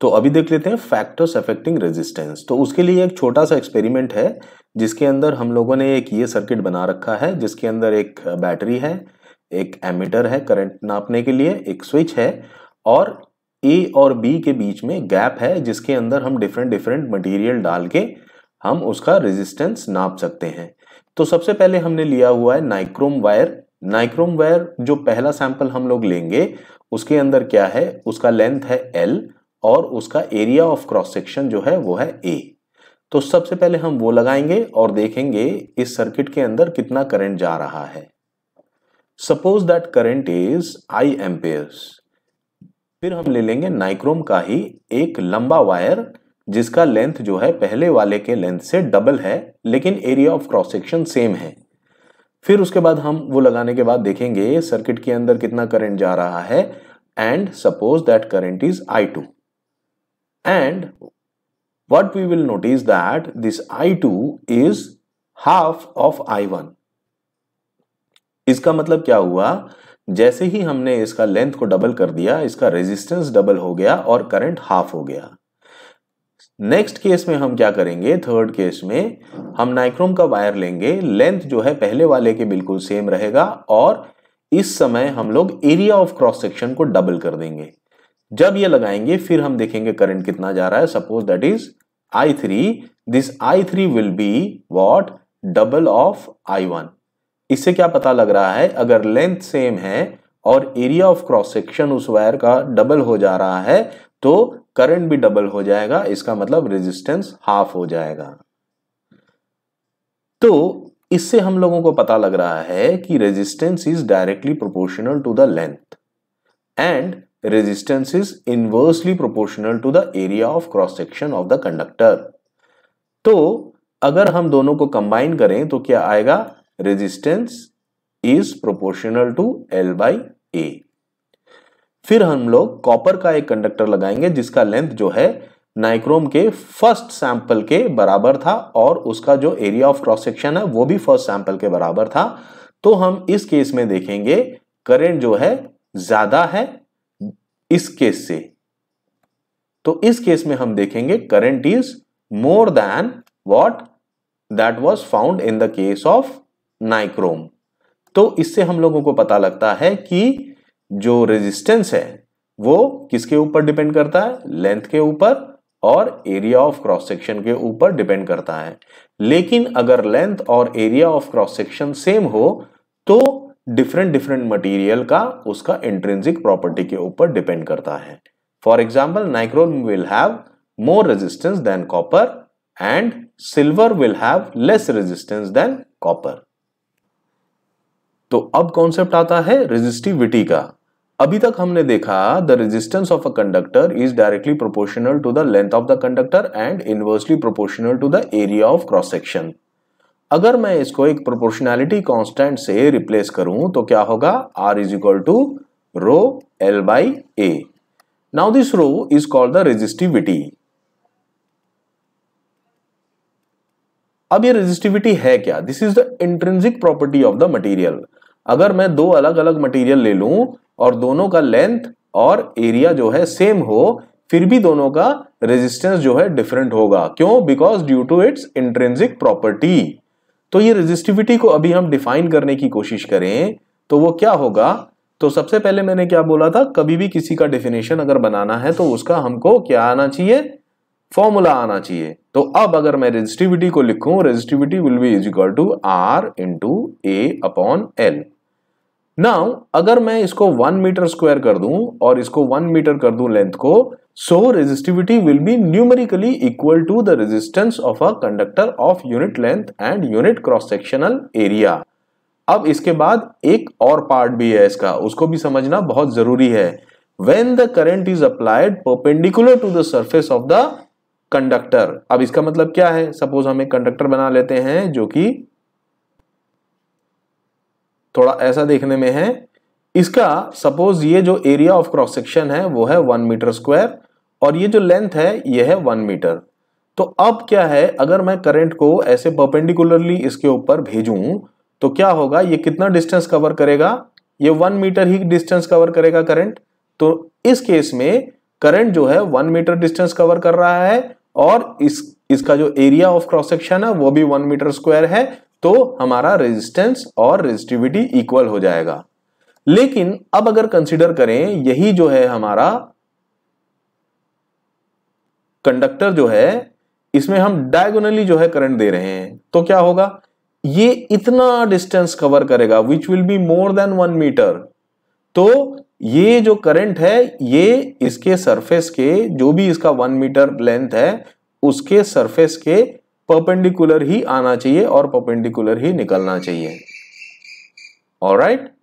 तो अभी देख लेते हैं फैक्टर्स अफेक्टिंग रेजिस्टेंस तो उसके लिए एक छोटा सा एक्सपेरिमेंट है जिसके अंदर हम लोगों ने एक ये सर्किट बना रखा है जिसके अंदर एक बैटरी है एक एमिटर है करंट नापने के लिए एक स्विच है और ए और बी के बीच में गैप है जिसके अंदर हम डिफरेंट डिफरेंट मटेरियल डाल के हम उसका रेजिस्टेंस नाप सकते हैं तो सबसे पहले हमने लिया हुआ है नाइक्रोम वायर नाइक्रोम वायर जो पहला सैंपल हम लोग लेंगे उसके अंदर क्या है उसका लेंथ है एल और उसका एरिया ऑफ क्रॉस सेक्शन जो है वो है ए तो सबसे पहले हम वो लगाएंगे और देखेंगे इस सर्किट के अंदर कितना करंट जा रहा है suppose that current is I amperes फिर हम ले लेंगे नाइक्रोम का ही एक लंबा वायर जिसका लेंथ जो है पहले वाले के लेंथ से डबल है लेकिन area of cross section same है फिर उसके बाद हम वो लगाने के बाद देखेंगे सर्किट के अंदर कितना करंट जा रहा है and suppose that current is I two and what we will notice that this I2 is half of I one इसका मतलब क्या हुआ जैसे ही हमने इसका लेंथ को डबल कर दिया इसका रेजिस्टेंस डबल हो गया और करंट हाफ हो गया नेक्स्ट केस में हम क्या करेंगे थर्ड केस में हम नाइक्रोम का वायर लेंगे लेंथ जो है पहले वाले के बिल्कुल सेम रहेगा और इस समय हम लोग एरिया ऑफ क्रॉस सेक्शन को डबल कर देंगे जब ये लगाएंगे फिर हम देखेंगे करंट कितना जा रहा है suppose that is I three this I three will be what double of I one इससे क्या पता लग रहा है अगर लेंथ सेम है और एरिया ऑफ क्रॉस सेक्शन उस वायर का डबल हो जा रहा है तो करंट भी डबल हो जाएगा इसका मतलब रेजिस्टेंस हाफ हो जाएगा तो इससे हम लोगों को पता लग रहा है कि resistance is directly proportional to the length and resistance is inversely proportional to the area of cross section of the conductor. तो अगर हम दोनों को कंबाइन करें तो क्या आएगा resistance is proportional to L by A फिर हम लोग कॉपर का एक कंडक्टर लगाएंगे जिसका लेंथ जो है नाइक्रोम के फर्स्ट सैंपल के बराबर था और उसका जो एरिया ऑफ क्रॉस सेक्शन है वो भी फर्स्ट सैंपल के बराबर था तो हम इस केस में देखेंगे करंट जो है ज्यादा है इस केस से तो इस केस में हम देखेंगे current is more than what that was found in the case of nichrome तो इससे हम लोगों को पता लगता है कि जो रेजिस्टेंस है वो किसके ऊपर डिपेंड करता है लेंथ के ऊपर और एरिया ऑफ क्रॉस सेक्शन के ऊपर डिपेंड करता है लेकिन अगर लेंथ और area of cross section same हो तो डिफरेंट डिफरेंट मटेरियल का उसका इंट्रेंसिक प्रॉपर्टी के ऊपर डिपेंड करता है for example nichrome will have more resistance than copper and silver will have less resistance than copper तो अब कॉन्सेप्ट आता है रेजिस्टिविटी का अभी तक हमने देखा the resistance of a conductor is directly proportional to the length of the conductor and inversely proportional to the area of cross section अगर मैं इसको एक प्रोपोर्शनैलिटी कांस्टेंट से रिप्लेस करूं तो क्या होगा R is equal to rho L by A now this rho is called the resistivity अब ये रेजिस्टिविटी है क्या this is the intrinsic property of the material अगर मैं दो अलग अलग मटेरियल ले लूं और दोनों का लेंथ और एरिया जो है सेम हो फिर भी दोनों का रेजिस्टेंस जो है डिफरेंट होगा क्यों because due to its intrinsic property तो ये रेजिस्टिविटी को अभी हम डिफाइन करने की कोशिश करें तो वो क्या होगा तो सबसे पहले मैंने क्या बोला था कभी भी किसी का डेफिनेशन अगर बनाना है तो उसका हमको क्या आना चाहिए फॉर्मूला आना चाहिए तो अब अगर मैं रेजिस्टिविटी को लिखूं resistivity will be is equal to R into A upon L now अगर मैं इसको वन मीटर स्क्वायर कर दूं और इसको वन मीटर कर दूं लेंथ को So resistivity will be numerically equal to the resistance of a conductor of unit length and unit cross sectional area. अब इसके बाद एक और पार्ट भी है इसका उसको भी समझना बहुत जरूरी है when the current is applied perpendicular to the surface of the conductor अब इसका मतलब क्या है सपोज हम एक कंडक्टर बना लेते हैं जो कि थोड़ा ऐसा देखने में है इसका सपोज ये जो एरिया ऑफ क्रॉस सेक्शन है वो है वन मीटर स्क्वायर और ये जो लेंथ है ये है वन मीटर तो अब क्या है अगर मैं करंट को ऐसे परपेंडिकुलरली इसके ऊपर भेजूं तो क्या होगा ये कितना डिस्टेंस कवर करेगा ये वन मीटर ही डिस्टेंस कवर करेगा करंट तो इस केस में करंट जो है वन मीटर डिस्टेंस कवर कर रहा है और इस इसका जो एरिया ऑफ क्रॉस सेक्शन है वो भी वन मीटर स्क्वायर है तो हमारा रेजिस्टेंस और रेजिस्टिविटी इक्वल हो जाएगा लेकिन अब अगर कंसिडर करें यही जो है हमारा कंडक्टर जो है इसमें हम डायगोनली जो है करंट दे रहे हैं तो क्या होगा ये इतना डिस्टेंस कवर करेगा which will be more than one metre तो ये जो करंट है ये इसके सरफेस के जो भी इसका वन मीटर लेंथ है उसके सरफेस के परपेंडिकुलर ही आना चाहिए और परपेंडिकुलर ही निकलना चाहिए और राइट